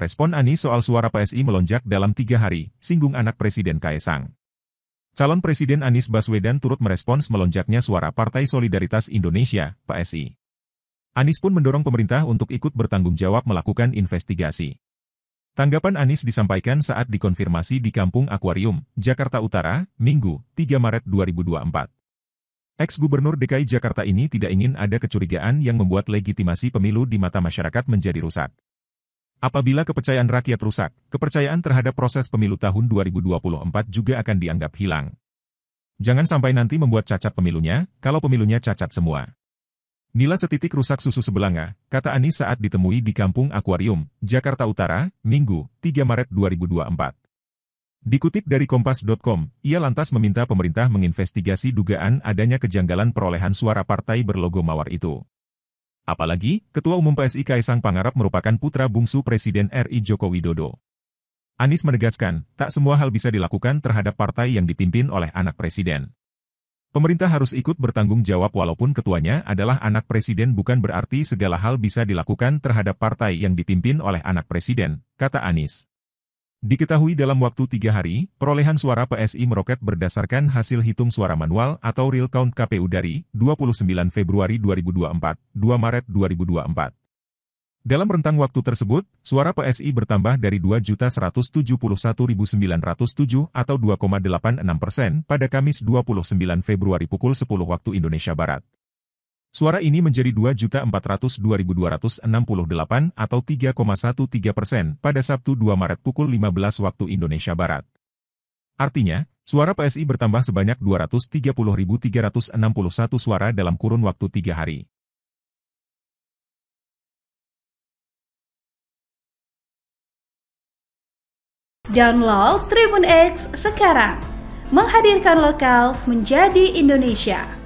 Respon Anies soal suara PSI melonjak dalam tiga hari, singgung anak Presiden Kaesang. Calon Presiden Anies Baswedan turut merespons melonjaknya suara Partai Solidaritas Indonesia, PSI. Anies pun mendorong pemerintah untuk ikut bertanggung jawab melakukan investigasi. Tanggapan Anies disampaikan saat dikonfirmasi di Kampung Akuarium, Jakarta Utara, Minggu, 3 Maret 2024. Ex-Gubernur DKI Jakarta ini tidak ingin ada kecurigaan yang membuat legitimasi pemilu di mata masyarakat menjadi rusak. Apabila kepercayaan rakyat rusak, kepercayaan terhadap proses pemilu tahun 2024 juga akan dianggap hilang. Jangan sampai nanti membuat cacat pemilunya, kalau pemilunya cacat semua. Nila setitik rusak susu sebelanga, kata Anies saat ditemui di Kampung Akuarium, Jakarta Utara, Minggu, 3 Maret 2024. Dikutip dari Kompas.com, ia lantas meminta pemerintah menginvestigasi dugaan adanya kejanggalan perolehan suara partai berlogo mawar itu. Apalagi, Ketua Umum PSI Kaisang Pangarap merupakan putra bungsu Presiden RI Joko Widodo. Anies menegaskan, tak semua hal bisa dilakukan terhadap partai yang dipimpin oleh anak presiden. Pemerintah harus ikut bertanggung jawab walaupun ketuanya adalah anak presiden bukan berarti segala hal bisa dilakukan terhadap partai yang dipimpin oleh anak presiden, kata Anies. Diketahui dalam waktu tiga hari, perolehan suara PSI meroket berdasarkan hasil hitung suara manual atau real count KPU dari 29 Februari 2024, 2 Maret 2024. Dalam rentang waktu tersebut, suara PSI bertambah dari 2.171.907 atau 2,86 persen pada Kamis 29 Februari pukul 10 waktu Indonesia Barat Suara ini menjadi 2.402.268 atau 3,13 persen pada Sabtu 2 Maret pukul 15 waktu Indonesia Barat. Artinya, suara PSI bertambah sebanyak 230.361 suara dalam kurun waktu tiga hari. Download Tribun X sekarang. Menghadirkan lokal menjadi Indonesia.